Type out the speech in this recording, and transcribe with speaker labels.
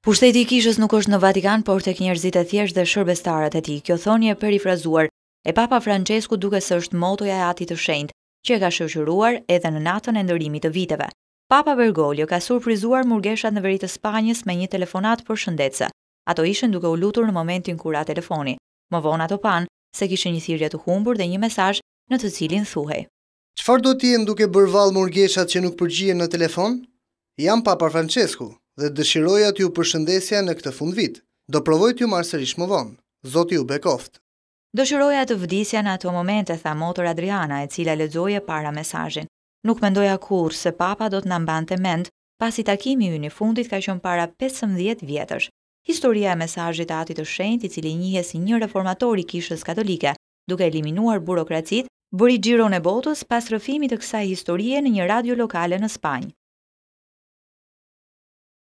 Speaker 1: Pushtet i kishës nuk është në Vatikan, por të njerëzit e thjesht dhe shërbestarët e ti. Kjo thonje e perifrazuar, e papa Francesku duke së është motoja e ati të shendë, që e ka shëshëruar edhe në natën e ndërimit të viteve. Papa Bergoglio ka surprizuar murgeshat në veritë Spanjës me një telefonat për shëndetse. Ato ishen duke u lutur në momentin kura telefoni. Më vona të panë se kishë një thirja të humbur dhe një mesaj në të cilin thuhej.
Speaker 2: Qëfar do t'i duke bërval murgeshat që nuk përgjien në telefon? Jam Papa Francesku, dhe dëshiroja t'ju përshëndesja në këtë fund vit. Do provoj t'ju marë sërish më vonë. Zoti ju bekoft.
Speaker 1: Dëshiroja të vdisja në ato momente, tha motor Adriana, e cila ledzoje para mesajin. Nuk mendoja kurrë se papa do të na mbante mend, pasi takimi ynë një fundit ka qenë para 15 vjetësh. Historia e mesazhit ati Atit të Shenjtë, i cili njëhe si një reformator i Kishës Katolike, duke eliminuar burokracinë, bëri gjiron e botës pas rrëfimit të kësaj historie në një radio lokale në Spanjë.